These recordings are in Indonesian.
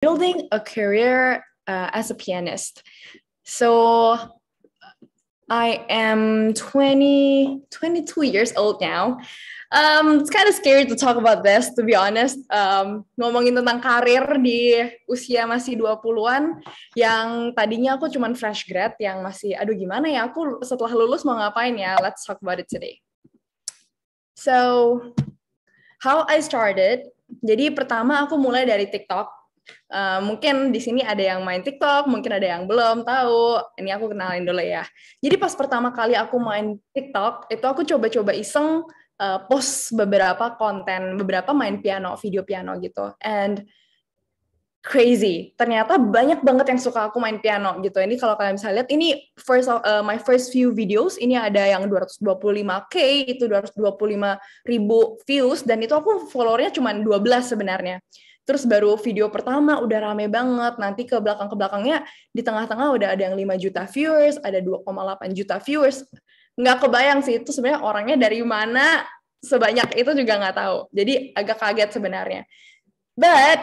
building a career uh, as a pianist. So I am 20, 22 years old now. Um, it's kind of scary to talk about this, to be honest. Um, ngomongin tentang karir di usia masih 20-an, yang tadinya aku cuman fresh grad, yang masih, aduh gimana ya, aku setelah lulus mau ngapain ya, let's talk about it today. So, how I started, jadi pertama aku mulai dari TikTok, Uh, mungkin di sini ada yang main TikTok, mungkin ada yang belum tahu. Ini aku kenalin dulu ya. Jadi pas pertama kali aku main TikTok, itu aku coba-coba iseng uh, post beberapa konten, beberapa main piano, video piano gitu. And crazy. Ternyata banyak banget yang suka aku main piano gitu. Ini kalau kalian bisa lihat ini first uh, my first few videos ini ada yang 225k itu 225 ribu views dan itu aku followernya cuma 12 sebenarnya terus baru video pertama udah rame banget nanti ke belakang ke belakangnya di tengah-tengah udah ada yang 5 juta viewers ada 2,8 juta viewers nggak kebayang sih itu sebenarnya orangnya dari mana sebanyak itu juga nggak tahu jadi agak kaget sebenarnya but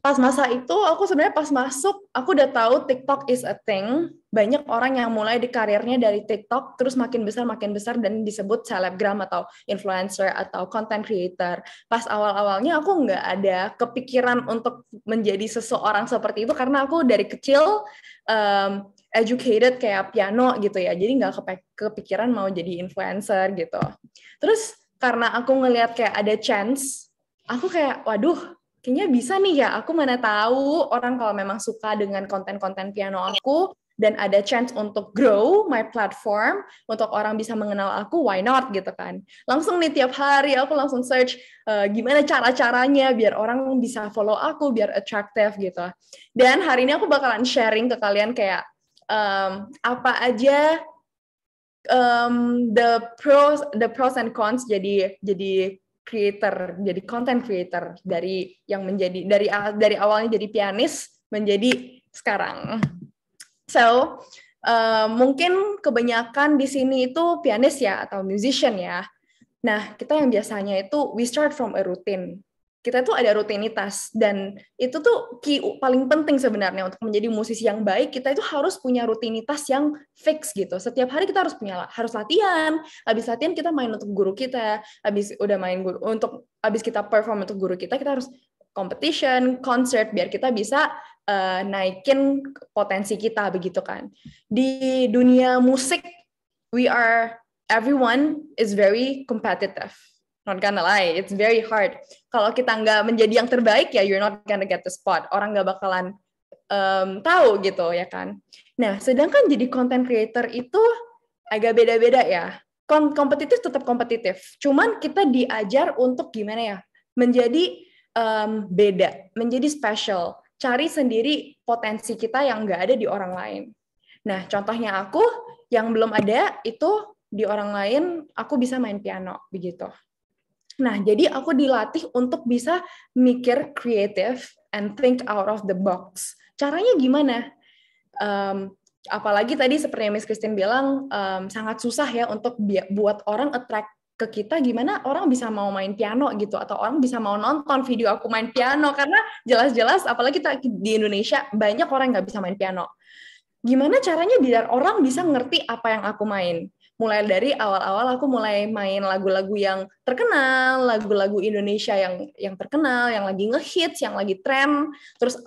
pas masa itu aku sebenarnya pas masuk aku udah tahu TikTok is a thing. Banyak orang yang mulai di karirnya dari TikTok terus makin besar makin besar dan disebut selebgram atau influencer atau content creator. Pas awal-awalnya aku nggak ada kepikiran untuk menjadi seseorang seperti itu karena aku dari kecil um, educated kayak piano gitu ya. Jadi nggak kepikiran mau jadi influencer gitu. Terus karena aku ngelihat kayak ada chance, aku kayak waduh kayaknya bisa nih ya aku mana tahu orang kalau memang suka dengan konten-konten piano aku dan ada chance untuk grow my platform untuk orang bisa mengenal aku why not gitu kan langsung nih tiap hari aku langsung search uh, gimana cara caranya biar orang bisa follow aku biar attractive gitu dan hari ini aku bakalan sharing ke kalian kayak um, apa aja um, the pros the pros and cons jadi jadi creator, jadi content creator dari yang menjadi dari dari awalnya jadi pianis menjadi sekarang. So, uh, mungkin kebanyakan di sini itu pianis ya atau musician ya. Nah, kita yang biasanya itu we start from a routine kita tuh ada rutinitas dan itu tuh key paling penting sebenarnya untuk menjadi musisi yang baik kita itu harus punya rutinitas yang fix gitu setiap hari kita harus punya harus latihan habis latihan kita main untuk guru kita habis udah main guru untuk habis kita perform untuk guru kita kita harus competition concert biar kita bisa uh, naikin potensi kita begitu kan di dunia musik we are everyone is very competitive not gonna lie, it's very hard. Kalau kita nggak menjadi yang terbaik ya, you're not gonna get the spot. Orang nggak bakalan um, tahu gitu ya kan. Nah, sedangkan jadi content creator itu agak beda-beda ya. Kom kompetitif tetap kompetitif. Cuman kita diajar untuk gimana ya, menjadi um, beda, menjadi special. Cari sendiri potensi kita yang nggak ada di orang lain. Nah, contohnya aku yang belum ada itu di orang lain aku bisa main piano begitu. Nah, jadi aku dilatih untuk bisa mikir creative and think out of the box. Caranya gimana? Um, apalagi tadi seperti yang Miss Christine bilang, um, sangat susah ya untuk buat orang attract ke kita gimana orang bisa mau main piano gitu atau orang bisa mau nonton video aku main piano karena jelas-jelas apalagi kita di Indonesia banyak orang nggak bisa main piano gimana caranya biar orang bisa ngerti apa yang aku main mulai dari awal-awal aku mulai main lagu-lagu yang terkenal, lagu-lagu Indonesia yang yang terkenal, yang lagi ngehits, yang lagi tren. Terus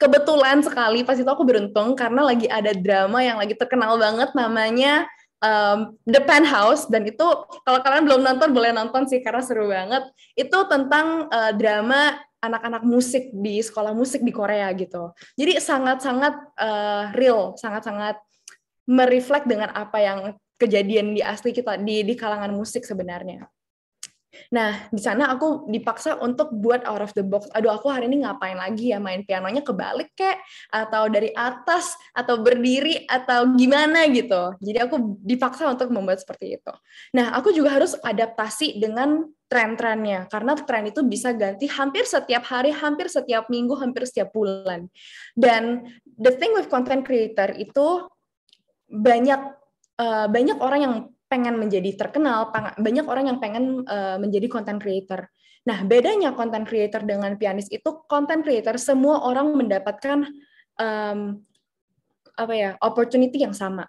kebetulan sekali pas itu aku beruntung karena lagi ada drama yang lagi terkenal banget namanya um, The Penthouse dan itu kalau kalian belum nonton boleh nonton sih karena seru banget. Itu tentang uh, drama anak-anak musik di sekolah musik di Korea gitu. Jadi sangat-sangat uh, real, sangat-sangat mereflek dengan apa yang kejadian di asli kita di di kalangan musik sebenarnya. Nah, di sana aku dipaksa untuk buat out of the box. Aduh, aku hari ini ngapain lagi ya? Main pianonya kebalik kek? Atau dari atas? Atau berdiri? Atau gimana gitu? Jadi aku dipaksa untuk membuat seperti itu. Nah, aku juga harus adaptasi dengan tren-trennya. Karena tren itu bisa ganti hampir setiap hari, hampir setiap minggu, hampir setiap bulan. Dan the thing with content creator itu banyak Eh, banyak orang yang pengen menjadi terkenal, banyak orang yang pengen eh, menjadi content creator. Nah, bedanya content creator dengan pianis itu content creator semua orang mendapatkan um, apa ya, opportunity yang sama.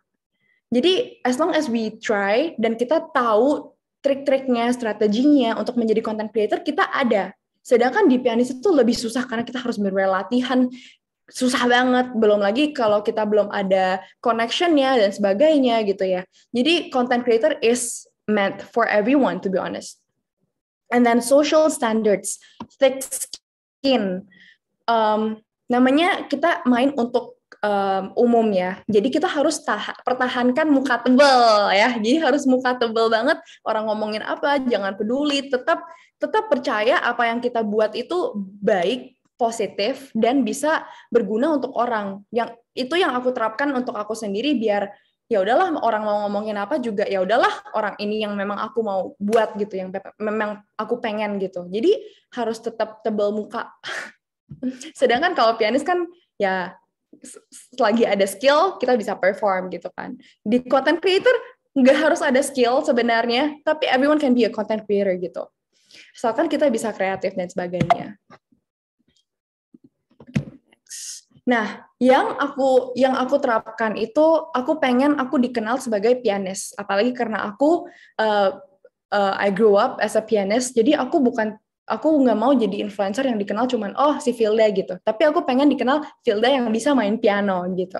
Jadi as long as we try dan kita tahu trik-triknya, strateginya untuk menjadi content creator kita ada. Sedangkan di pianis itu lebih susah karena kita harus berlatihan susah banget belum lagi kalau kita belum ada connectionnya dan sebagainya gitu ya jadi content creator is meant for everyone to be honest and then social standards thick skin um, namanya kita main untuk um, umum ya jadi kita harus pertahankan muka tebel ya jadi harus muka tebel banget orang ngomongin apa jangan peduli tetap tetap percaya apa yang kita buat itu baik positif dan bisa berguna untuk orang. Yang itu yang aku terapkan untuk aku sendiri biar ya udahlah orang mau ngomongin apa juga ya udahlah orang ini yang memang aku mau buat gitu yang memang aku pengen gitu jadi harus tetap tebel muka sedangkan kalau pianis kan ya selagi ada skill kita bisa perform gitu kan di content creator nggak harus ada skill sebenarnya tapi everyone can be a content creator gitu asalkan kita bisa kreatif dan sebagainya Nah, yang aku yang aku terapkan itu aku pengen aku dikenal sebagai pianis, apalagi karena aku uh, uh, I grew up as a pianist. Jadi aku bukan aku nggak mau jadi influencer yang dikenal cuman oh si Filda gitu tapi aku pengen dikenal Filda yang bisa main piano gitu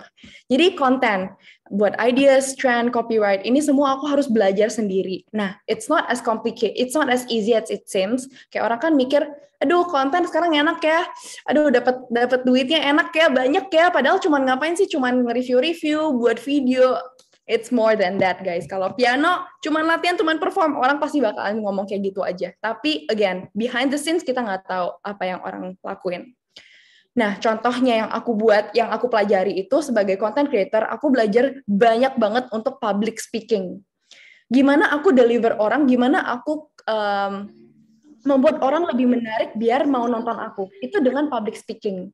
jadi konten buat ideas trend copyright ini semua aku harus belajar sendiri nah it's not as complicated it's not as easy as it seems kayak orang kan mikir aduh konten sekarang enak ya aduh dapat dapat duitnya enak ya banyak ya padahal cuman ngapain sih cuman nge-review review buat video it's more than that guys. Kalau piano cuman latihan, cuman perform, orang pasti bakalan ngomong kayak gitu aja. Tapi again, behind the scenes kita nggak tahu apa yang orang lakuin. Nah, contohnya yang aku buat, yang aku pelajari itu sebagai content creator, aku belajar banyak banget untuk public speaking. Gimana aku deliver orang, gimana aku um, membuat orang lebih menarik biar mau nonton aku. Itu dengan public speaking.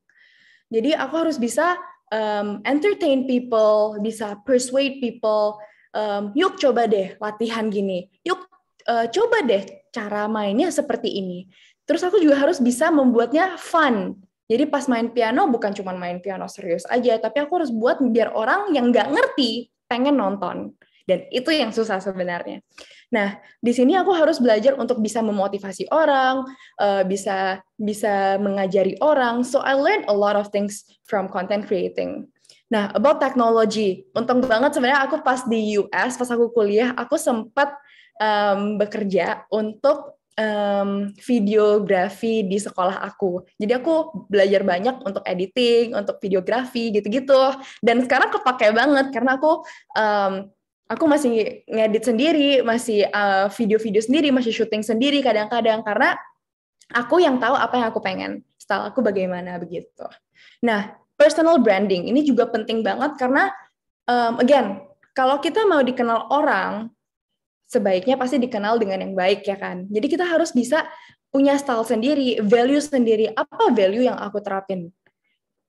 Jadi aku harus bisa um, entertain people, bisa persuade people. Um, yuk coba deh latihan gini. Yuk uh, coba deh cara mainnya seperti ini. Terus aku juga harus bisa membuatnya fun. Jadi pas main piano bukan cuma main piano serius aja, tapi aku harus buat biar orang yang nggak ngerti pengen nonton. Dan itu yang susah sebenarnya. Nah, di sini aku harus belajar untuk bisa memotivasi orang, uh, bisa bisa mengajari orang. So I learned a lot of things from content creating. Nah, about technology. Untung banget sebenarnya aku pas di US, pas aku kuliah, aku sempat um, bekerja untuk um, videografi di sekolah aku. Jadi aku belajar banyak untuk editing, untuk videografi gitu-gitu. Dan sekarang kepake banget karena aku um, aku masih ngedit sendiri, masih eh, video-video uh, sendiri, masih syuting sendiri kadang-kadang karena aku yang tahu apa yang aku pengen, style aku bagaimana begitu. Nah, personal branding ini juga penting banget karena um, again, kalau kita mau dikenal orang sebaiknya pasti dikenal dengan yang baik ya kan. Jadi kita harus bisa punya style sendiri, value sendiri, apa value yang aku terapin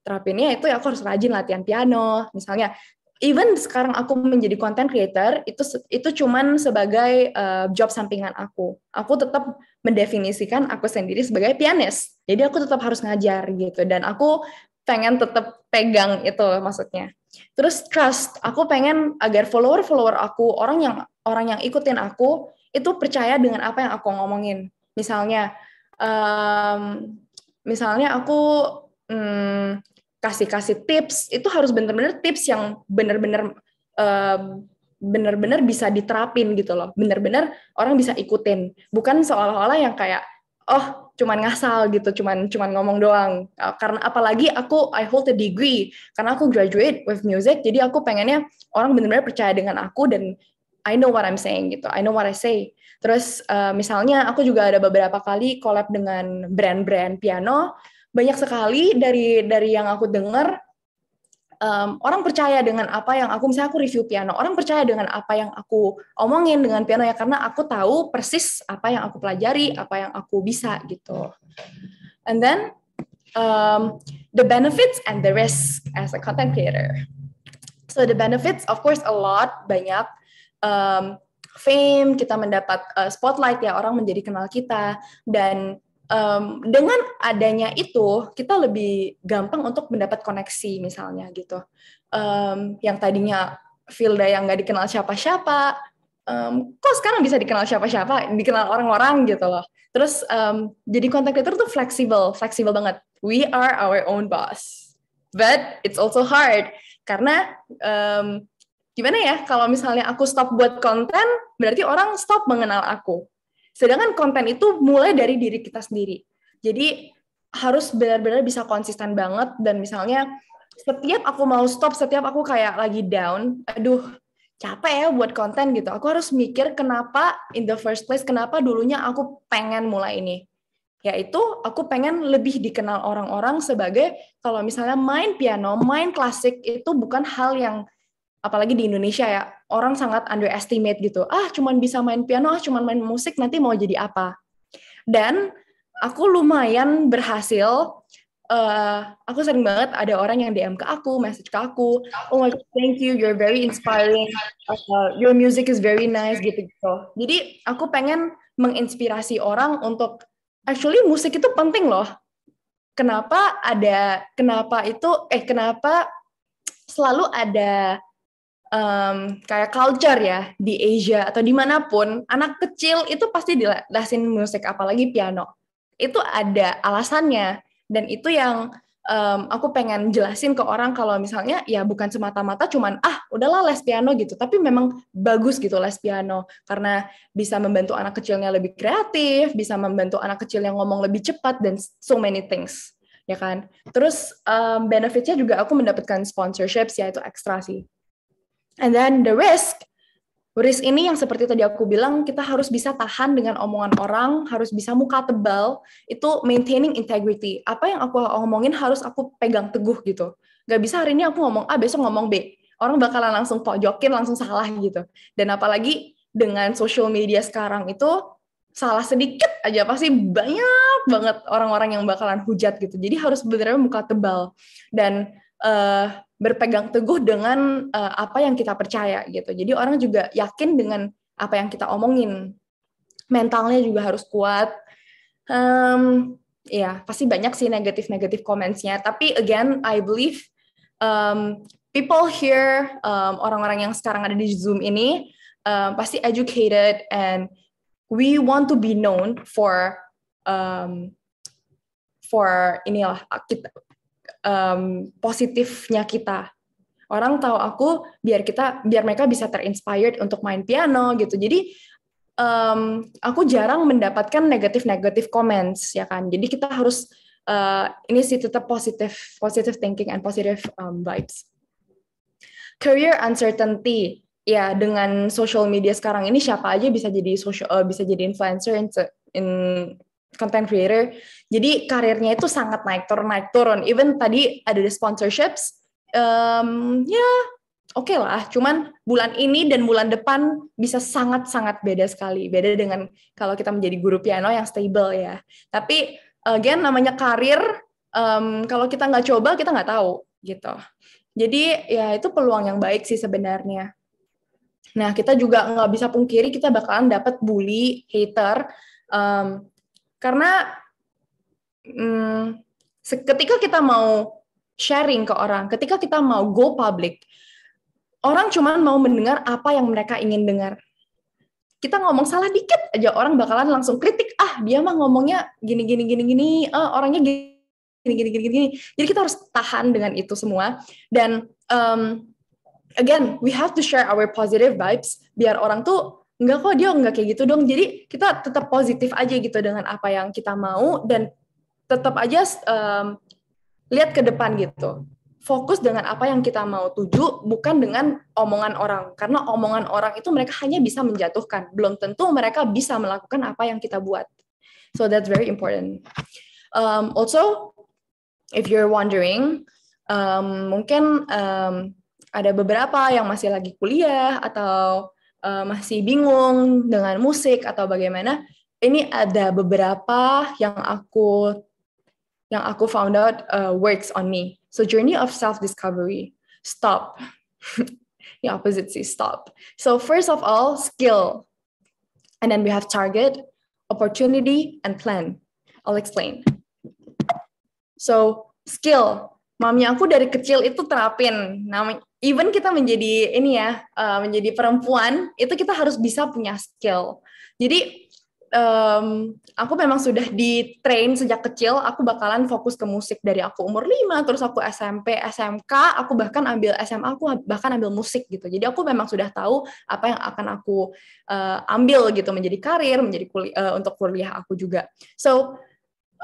terapinnya itu ya aku harus rajin latihan piano misalnya even sekarang aku menjadi content creator itu itu cuman sebagai uh, job sampingan aku. Aku tetap mendefinisikan aku sendiri sebagai pianis. Jadi aku tetap harus ngajar gitu dan aku pengen tetap pegang itu maksudnya. Terus trust, aku pengen agar follower-follower aku, orang yang orang yang ikutin aku itu percaya dengan apa yang aku ngomongin. Misalnya um, misalnya aku hmm, kasih-kasih tips itu harus benar benar tips yang benar benar uh, eh, bener bisa diterapin gitu loh benar benar orang bisa ikutin bukan seolah-olah yang kayak oh cuman ngasal gitu cuman cuman ngomong doang eh, karena apalagi aku I hold the degree karena aku graduate with music jadi aku pengennya orang bener-bener percaya dengan aku dan I know what I'm saying gitu I know what I say terus uh, misalnya aku juga ada beberapa kali collab dengan brand-brand piano banyak sekali dari dari yang aku dengar um, orang percaya dengan apa yang aku misalnya aku review piano orang percaya dengan apa yang aku omongin dengan piano ya karena aku tahu persis apa yang aku pelajari apa yang aku bisa gitu and then um, the benefits and the risk as a content creator so the benefits of course a lot banyak um, fame kita mendapat uh, spotlight ya orang menjadi kenal kita dan um, dengan adanya itu kita lebih gampang untuk mendapat koneksi misalnya gitu um, yang tadinya Filda yang nggak dikenal siapa-siapa um, kok sekarang bisa dikenal siapa-siapa dikenal orang-orang gitu loh terus um, jadi content creator tuh fleksibel fleksibel banget we are our own boss but it's also hard karena um, gimana ya kalau misalnya aku stop buat konten berarti orang stop mengenal aku Sedangkan konten itu mulai dari diri kita sendiri. Jadi harus benar-benar bisa konsisten banget dan misalnya setiap aku mau stop, setiap aku kayak lagi down, aduh capek ya buat konten gitu. Aku harus mikir kenapa in the first place, kenapa dulunya aku pengen mulai ini. Yaitu aku pengen lebih dikenal orang-orang sebagai kalau misalnya main piano, main klasik itu bukan hal yang apalagi di Indonesia ya orang sangat underestimate gitu ah cuman bisa main piano ah cuman main musik nanti mau jadi apa dan aku lumayan berhasil uh, aku sering banget ada orang yang DM ke aku message ke aku oh my God, thank you you're very inspiring uh, your music is very nice gitu gitu jadi aku pengen menginspirasi orang untuk actually musik itu penting loh kenapa ada kenapa itu eh kenapa selalu ada um, kayak culture ya di Asia atau dimanapun anak kecil itu pasti dilasin musik apalagi piano itu ada alasannya dan itu yang um, aku pengen jelasin ke orang kalau misalnya ya bukan semata-mata cuman ah udahlah les piano gitu tapi memang bagus gitu les piano karena bisa membantu anak kecilnya lebih kreatif bisa membantu anak kecil yang ngomong lebih cepat dan so many things ya kan terus um, benefitnya juga aku mendapatkan sponsorships yaitu ekstra sih And then the risk, risk ini yang seperti tadi aku bilang, kita harus bisa tahan dengan omongan orang, harus bisa muka tebal, itu maintaining integrity. Apa yang aku omongin harus aku pegang teguh gitu. Gak bisa hari ini aku ngomong A, besok ngomong B. Orang bakalan langsung pojokin, langsung salah gitu. Dan apalagi dengan social media sekarang itu salah sedikit aja pasti banyak banget orang-orang yang bakalan hujat gitu. Jadi harus benar-benar muka tebal dan uh, berpegang teguh dengan uh, apa yang kita percaya gitu. Jadi orang juga yakin dengan apa yang kita omongin. Mentalnya juga harus kuat. Um, ya pasti banyak sih negatif-negatif commentsnya. Tapi again, I believe um, people here, orang orang-orang yang sekarang ada di Zoom ini um, pasti educated and we want to be known for um, for inilah kita, um, positifnya kita orang tahu aku biar kita biar mereka bisa terinspired untuk main piano gitu jadi um, aku jarang mendapatkan negatif negatif comments ya kan jadi kita harus uh, ini sih tetap positif positive thinking and positive um, vibes career uncertainty ya dengan social media sekarang ini siapa aja bisa jadi social uh, eh, bisa jadi influencer in, content creator. Jadi karirnya itu sangat naik turun naik turun. Even tadi ada the sponsorships, um, ya yeah, oke okay lah. Cuman bulan ini dan bulan depan bisa sangat sangat beda sekali. Beda dengan kalau kita menjadi guru piano yang stable ya. Tapi again namanya karir, um, kalau kita nggak coba kita nggak tahu gitu. Jadi ya itu peluang yang baik sih sebenarnya. Nah kita juga nggak bisa pungkiri kita bakalan dapat bully, hater, um, karena hmm, ketika kita mau sharing ke orang, ketika kita mau go public, orang cuma mau mendengar apa yang mereka ingin dengar. Kita ngomong salah dikit aja orang bakalan langsung kritik, ah dia mah ngomongnya gini gini gini gini, uh, orangnya gini gini gini gini gini. Jadi kita harus tahan dengan itu semua dan um, again we have to share our positive vibes biar orang tuh enggak kok dia enggak kayak gitu dong jadi kita tetap positif aja gitu dengan apa yang kita mau dan tetap aja um, lihat ke depan gitu fokus dengan apa yang kita mau tuju bukan dengan omongan orang karena omongan orang itu mereka hanya bisa menjatuhkan belum tentu mereka bisa melakukan apa yang kita buat so that's very important um, also if you're wondering um, mungkin um, ada beberapa yang masih lagi kuliah atau uh, masih bingung dengan musik atau bagaimana, ini ada beberapa yang aku yang aku found out uh, works on me. So journey of self discovery. Stop. the opposite sih, stop. So first of all, skill. And then we have target, opportunity, and plan. I'll explain. So skill mami aku dari kecil itu terapin. Namanya even kita menjadi ini ya, uh, menjadi perempuan itu kita harus bisa punya skill. Jadi um, aku memang sudah di train sejak kecil, aku bakalan fokus ke musik dari aku umur 5, terus aku SMP, SMK, aku bahkan ambil SMA, aku bahkan ambil musik gitu. Jadi aku memang sudah tahu apa yang akan aku uh, ambil gitu menjadi karir, menjadi kuliah eh, uh, untuk kuliah aku juga. So,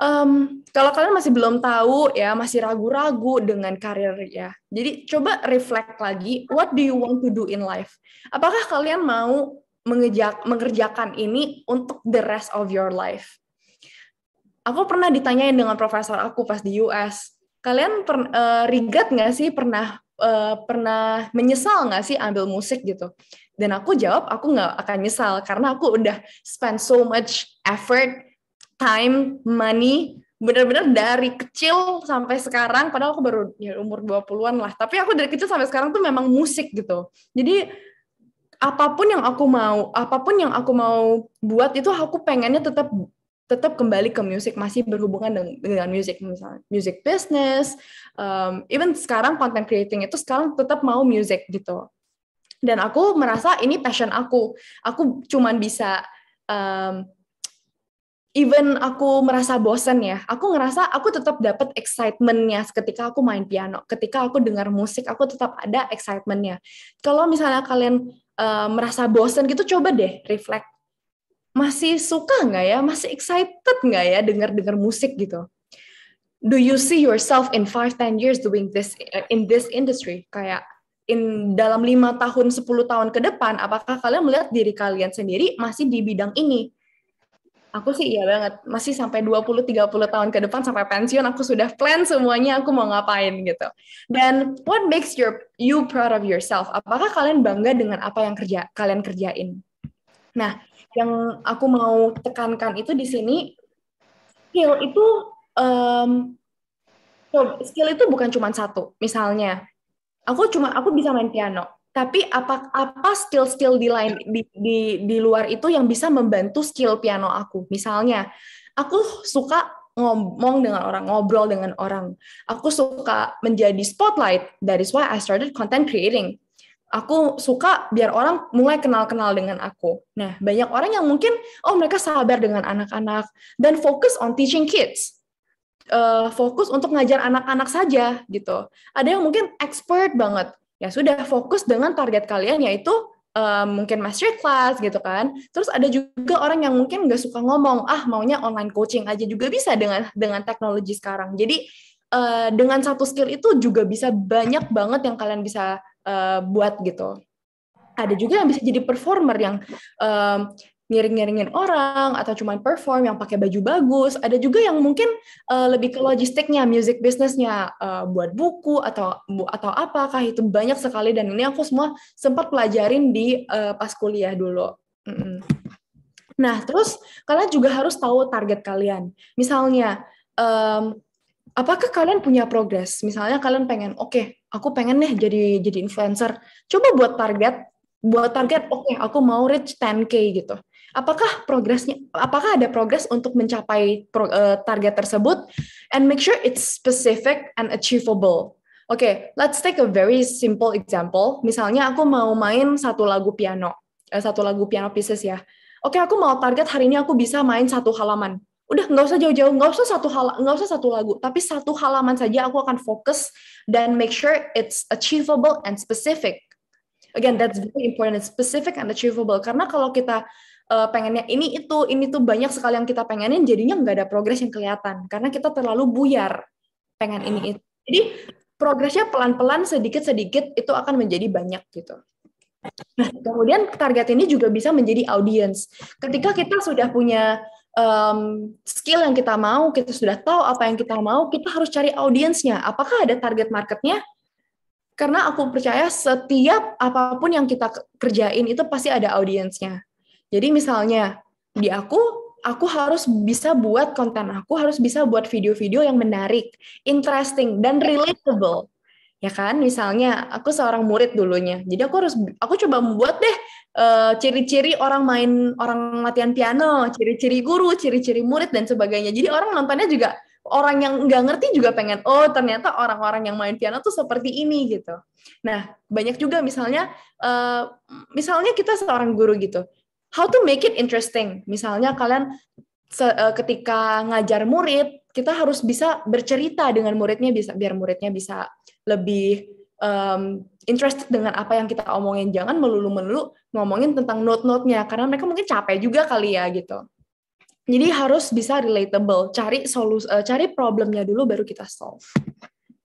um, kalau kalian masih belum tahu ya, masih ragu-ragu dengan karir ya. Jadi coba reflect lagi, what do you want to do in life? Apakah kalian mau mengejak, mengerjakan ini untuk the rest of your life? Aku pernah ditanyain dengan profesor aku pas di US, kalian per, uh, eh, regret nggak sih pernah uh, pernah menyesal nggak sih ambil musik gitu? Dan aku jawab aku nggak akan nyesal karena aku udah spend so much effort time, money, bener-bener dari kecil sampai sekarang, padahal aku baru ya, umur 20-an lah, tapi aku dari kecil sampai sekarang tuh memang musik gitu. Jadi apapun yang aku mau, apapun yang aku mau buat itu aku pengennya tetap tetap kembali ke musik masih berhubungan dengan, dengan musik misalnya music business um, even sekarang content creating itu sekarang tetap mau musik gitu dan aku merasa ini passion aku aku cuman bisa um, even aku merasa bosen ya, aku ngerasa aku tetap dapat excitementnya ketika aku main piano, ketika aku dengar musik, aku tetap ada excitementnya. Kalau misalnya kalian uh, merasa bosen gitu, coba deh reflect, masih suka nggak ya, masih excited nggak ya dengar dengar musik gitu. Do you see yourself in five ten years doing this eh, in this industry? Kayak in dalam lima tahun 10 tahun ke depan, apakah kalian melihat diri kalian sendiri masih di bidang ini? Aku sih iya banget, masih sampai 20-30 tahun ke depan sampai pensiun aku sudah plan semuanya aku mau ngapain gitu. Dan what makes your you proud of yourself? Apakah kalian bangga dengan apa yang kerja kalian kerjain? Nah, yang aku mau tekankan itu di sini skill itu um, skill itu bukan cuma satu. Misalnya, aku cuma aku bisa main piano tapi apa apa skill-skill di lain di, di di luar itu yang bisa membantu skill piano aku misalnya aku suka ngomong dengan orang ngobrol dengan orang aku suka menjadi spotlight that is why I started content creating aku suka biar orang mulai kenal-kenal dengan aku. Nah, banyak orang yang mungkin, oh mereka sabar dengan anak-anak, dan fokus on teaching kids. Uh, fokus untuk ngajar anak-anak saja, gitu. Ada yang mungkin expert banget, ya sudah fokus dengan target kalian yaitu um, mungkin master class gitu kan. Terus ada juga orang yang mungkin nggak suka ngomong, ah maunya online coaching aja juga bisa dengan dengan teknologi sekarang. Jadi uh, dengan satu skill itu juga bisa banyak banget yang kalian bisa uh, buat gitu. Ada juga yang bisa jadi performer yang um, ngiring-ngiringin orang atau cuman perform yang pakai baju bagus. Ada juga yang mungkin uh, lebih ke logistiknya, music bisnisnya uh, eh, buat buku atau bu, atau apakah itu banyak sekali dan ini aku semua sempat pelajarin di uh, pas kuliah dulu. Mm -mm. Nah, terus kalian juga harus tahu target kalian. Misalnya um, apakah kalian punya progres? Misalnya kalian pengen oke, okay, aku pengen nih jadi jadi influencer. Coba buat target buat target oke okay, aku mau reach 10k gitu apakah progresnya apakah ada progres untuk mencapai pro, uh, target tersebut and make sure it's specific and achievable oke okay, let's take a very simple example misalnya aku mau main satu lagu piano uh, satu lagu piano pieces ya oke okay, aku mau target hari ini aku bisa main satu halaman udah nggak usah jauh-jauh nggak usah satu hal nggak usah satu lagu tapi satu halaman saja aku akan fokus dan make sure it's achievable and specific again that's very important it's specific and achievable karena kalau kita uh, pengennya ini itu ini tuh banyak sekali yang kita pengenin jadinya nggak ada progres yang kelihatan karena kita terlalu buyar pengen ini hmm. itu jadi progresnya pelan-pelan sedikit-sedikit itu akan menjadi banyak gitu nah kemudian target ini juga bisa menjadi audience ketika kita sudah punya um, skill yang kita mau kita sudah tahu apa yang kita mau kita harus cari audiensnya apakah ada target marketnya karena aku percaya setiap apapun yang kita kerjain itu pasti ada audiensnya jadi misalnya di aku aku harus bisa buat konten aku harus bisa buat video-video yang menarik, interesting dan relatable. Ya kan? Misalnya aku seorang murid dulunya. Jadi aku harus aku coba membuat deh eh, ciri-ciri uh, orang main orang latihan piano, ciri-ciri guru, ciri-ciri murid dan sebagainya. Jadi orang nontonnya juga orang yang nggak ngerti juga pengen oh ternyata orang-orang yang main piano tuh seperti ini gitu nah banyak juga misalnya uh, misalnya kita seorang guru gitu how to make it interesting. Misalnya kalian eh, ketika ngajar murid, kita harus bisa bercerita dengan muridnya bisa biar muridnya bisa lebih um, interested dengan apa yang kita omongin. Jangan melulu-melulu ngomongin tentang note notnya karena mereka mungkin capek juga kali ya gitu. Jadi harus bisa relatable, cari solusi, uh, eh, cari problemnya dulu baru kita solve,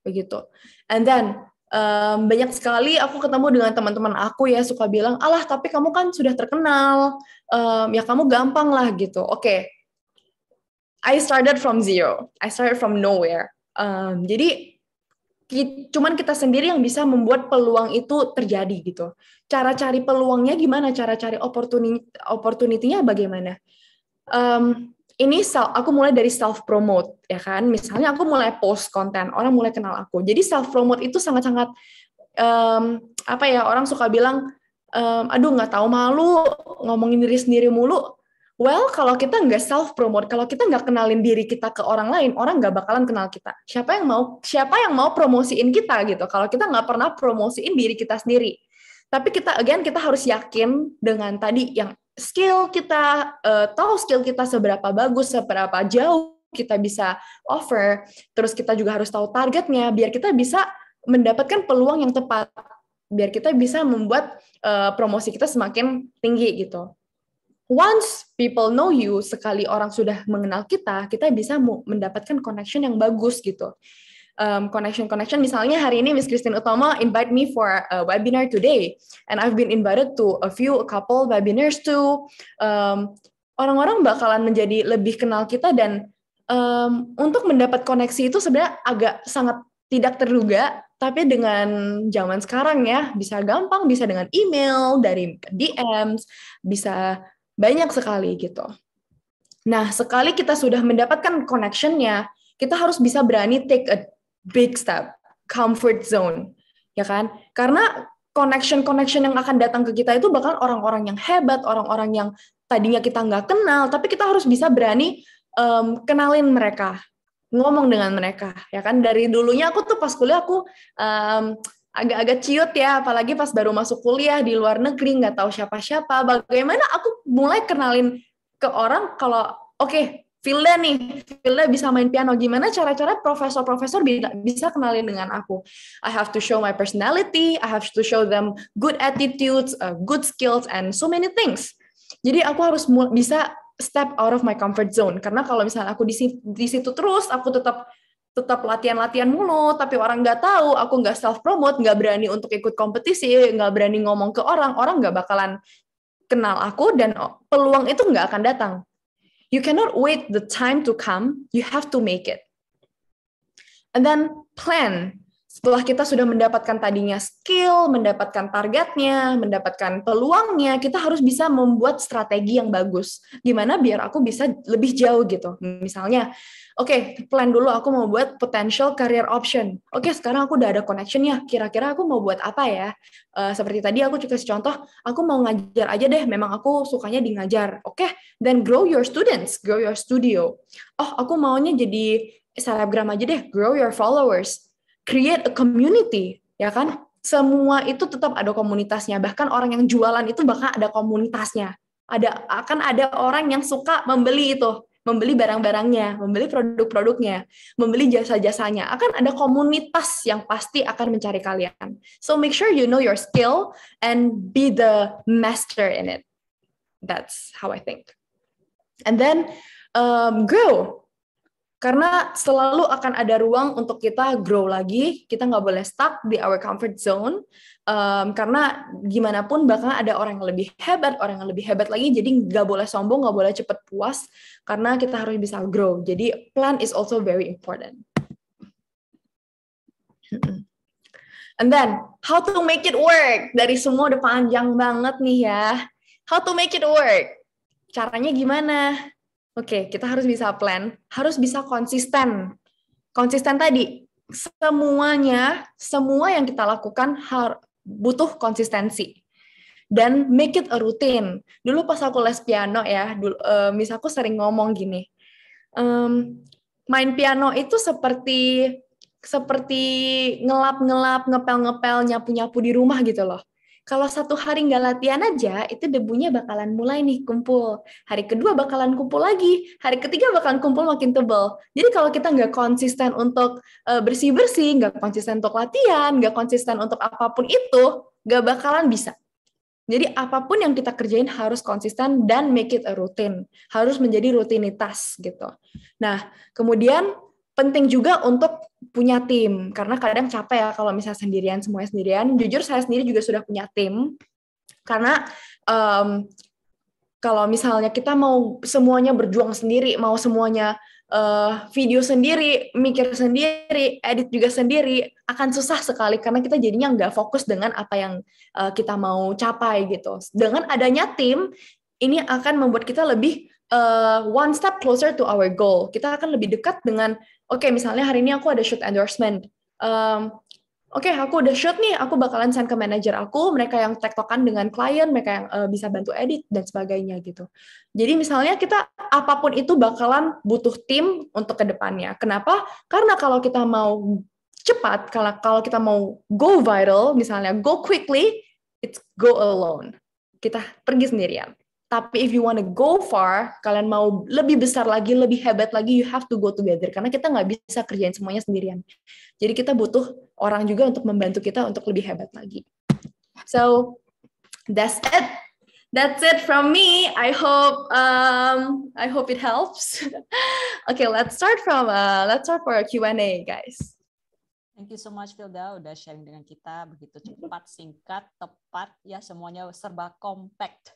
begitu. And then um, banyak sekali aku ketemu dengan teman-teman aku ya suka bilang alah tapi kamu kan sudah terkenal um, ya kamu gampang lah gitu oke okay. I started from zero I started from nowhere um, jadi cuman kita sendiri yang bisa membuat peluang itu terjadi gitu cara cari peluangnya gimana cara cari opportunity opportunitynya bagaimana um, ini self, aku mulai dari self promote ya kan misalnya aku mulai post konten orang mulai kenal aku jadi self promote itu sangat sangat um, apa ya orang suka bilang um, aduh nggak tahu malu ngomongin diri sendiri mulu well kalau kita nggak self promote kalau kita nggak kenalin diri kita ke orang lain orang nggak bakalan kenal kita siapa yang mau siapa yang mau promosiin kita gitu kalau kita nggak pernah promosiin diri kita sendiri tapi kita again kita harus yakin dengan tadi yang skill kita uh, tahu skill kita seberapa bagus, seberapa jauh kita bisa offer. Terus kita juga harus tahu targetnya biar kita bisa mendapatkan peluang yang tepat biar kita bisa membuat uh, promosi kita semakin tinggi gitu. Once people know you, sekali orang sudah mengenal kita, kita bisa mendapatkan connection yang bagus gitu um, connection connection misalnya hari ini Miss Christine Utama invite me for a webinar today and I've been invited to a few a couple webinars too um, orang-orang bakalan menjadi lebih kenal kita dan um, untuk mendapat koneksi itu sebenarnya agak sangat tidak terduga tapi dengan zaman sekarang ya bisa gampang bisa dengan email dari DMs bisa banyak sekali gitu nah sekali kita sudah mendapatkan connectionnya kita harus bisa berani take a big step, comfort zone, ya kan? Karena connection-connection yang akan datang ke kita itu bahkan orang-orang yang hebat, orang-orang yang tadinya kita nggak kenal, tapi kita harus bisa berani um, kenalin mereka, ngomong dengan mereka, ya kan? Dari dulunya aku tuh pas kuliah aku um, agak-agak ciut ya, apalagi pas baru masuk kuliah di luar negeri nggak tahu siapa-siapa. Bagaimana aku mulai kenalin ke orang kalau oke okay, Vilda nih, Vilda bisa main piano. Gimana cara-cara profesor-profesor bisa kenalin dengan aku? I have to show my personality, I have to show them good attitudes, uh, good skills, and so many things. Jadi aku harus bisa step out of my comfort zone. Karena kalau misalnya aku di situ, situ terus, aku tetap tetap latihan-latihan mulu, tapi orang nggak tahu, aku nggak self-promote, nggak berani untuk ikut kompetisi, nggak berani ngomong ke orang, orang nggak bakalan kenal aku dan peluang itu nggak akan datang. You cannot wait the time to come, you have to make it. And then plan setelah kita sudah mendapatkan tadinya skill, mendapatkan targetnya, mendapatkan peluangnya, kita harus bisa membuat strategi yang bagus. Gimana biar aku bisa lebih jauh gitu. Misalnya, oke, okay, plan dulu aku mau buat potential career option. Oke, okay, sekarang aku udah ada connection ya Kira-kira aku mau buat apa ya? Uh, seperti tadi aku juga contoh, aku mau ngajar aja deh. Memang aku sukanya di ngajar. Oke, okay? then grow your students, grow your studio. Oh, aku maunya jadi instagram aja deh, grow your followers create a community, ya kan? Semua itu tetap ada komunitasnya. Bahkan orang yang jualan itu bahkan ada komunitasnya. Ada akan ada orang yang suka membeli itu, membeli barang-barangnya, membeli produk-produknya, membeli jasa-jasanya. Akan ada komunitas yang pasti akan mencari kalian. So make sure you know your skill and be the master in it. That's how I think. And then um, grow karena selalu akan ada ruang untuk kita grow lagi, kita nggak boleh stuck di our comfort zone. Um, karena gimana pun bakal ada orang yang lebih hebat, orang yang lebih hebat lagi. Jadi nggak boleh sombong, nggak boleh cepet puas. Karena kita harus bisa grow. Jadi plan is also very important. And then, how to make it work? Dari semua udah panjang banget nih ya. How to make it work? Caranya gimana? Oke, okay, kita harus bisa plan, harus bisa konsisten. Konsisten tadi, semuanya, semua yang kita lakukan har butuh konsistensi. Dan make it a routine. Dulu pas aku les piano ya, dulu, uh, eh, mis aku sering ngomong gini, um, main piano itu seperti seperti ngelap-ngelap, ngepel-ngepel, nyapu-nyapu di rumah gitu loh. Kalau satu hari nggak latihan aja, itu debunya bakalan mulai nih kumpul. Hari kedua bakalan kumpul lagi, hari ketiga bakalan kumpul makin tebal. Jadi kalau kita nggak konsisten untuk eh, bersih-bersih, nggak konsisten untuk latihan, nggak konsisten untuk apapun itu, nggak bakalan bisa. Jadi apapun yang kita kerjain harus konsisten dan make it a routine, harus menjadi rutinitas gitu. Nah, kemudian penting juga untuk punya tim karena kadang capek ya kalau misalnya sendirian semuanya sendirian jujur saya sendiri juga sudah punya tim karena um, kalau misalnya kita mau semuanya berjuang sendiri mau semuanya uh, video sendiri mikir sendiri edit juga sendiri akan susah sekali karena kita jadinya nggak fokus dengan apa yang uh, kita mau capai gitu dengan adanya tim ini akan membuat kita lebih uh, one step closer to our goal. Kita akan lebih dekat dengan, oke okay, misalnya hari ini aku ada shoot endorsement. Um, oke okay, aku udah shoot nih, aku bakalan send ke manajer aku, mereka yang tektokan dengan klien, mereka yang uh, bisa bantu edit dan sebagainya gitu. Jadi misalnya kita apapun itu bakalan butuh tim untuk ke depannya. Kenapa? Karena kalau kita mau cepat, kalau kalau kita mau go viral, misalnya go quickly, it's go alone. Kita pergi sendirian. Tapi if you wanna go far, kalian mau lebih besar lagi, lebih hebat lagi, you have to go together. Karena kita nggak bisa kerjain semuanya sendirian. Jadi kita butuh orang juga untuk membantu kita untuk lebih hebat lagi. So that's it. That's it from me. I hope um, I hope it helps. okay, let's start from uh, let's start for a Q&A, guys. Thank you so much Filda, udah sharing dengan kita begitu cepat, singkat, tepat ya semuanya serba compact.